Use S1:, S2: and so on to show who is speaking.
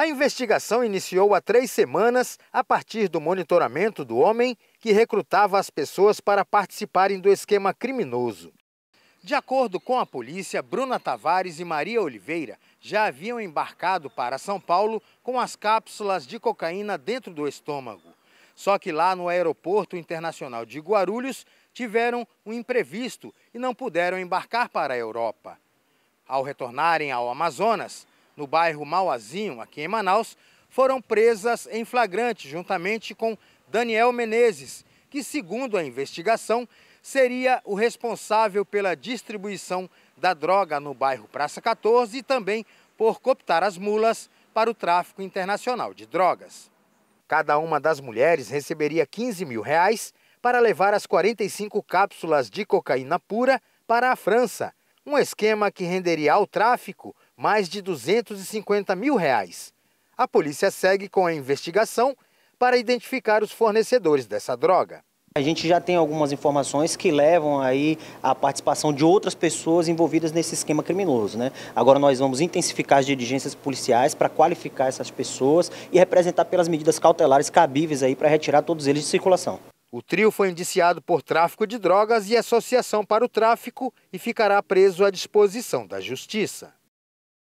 S1: A investigação iniciou há três semanas a partir do monitoramento do homem que recrutava as pessoas para participarem do esquema criminoso. De acordo com a polícia, Bruna Tavares e Maria Oliveira já haviam embarcado para São Paulo com as cápsulas de cocaína dentro do estômago. Só que lá no Aeroporto Internacional de Guarulhos tiveram um imprevisto e não puderam embarcar para a Europa. Ao retornarem ao Amazonas, no bairro Mauazinho, aqui em Manaus, foram presas em flagrante, juntamente com Daniel Menezes, que, segundo a investigação, seria o responsável pela distribuição da droga no bairro Praça 14 e também por cooptar as mulas para o tráfico internacional de drogas. Cada uma das mulheres receberia 15 mil reais para levar as 45 cápsulas de cocaína pura para a França, um esquema que renderia ao tráfico mais de 250 mil reais. A polícia segue com a investigação para identificar os fornecedores
S2: dessa droga. A gente já tem algumas informações que levam aí à participação de outras pessoas envolvidas nesse esquema criminoso. Né? Agora nós vamos intensificar as diligências policiais para qualificar essas pessoas e representar pelas medidas cautelares cabíveis aí para retirar todos eles de circulação. O trio foi indiciado por tráfico de drogas e associação para o tráfico
S1: e ficará preso à disposição da justiça.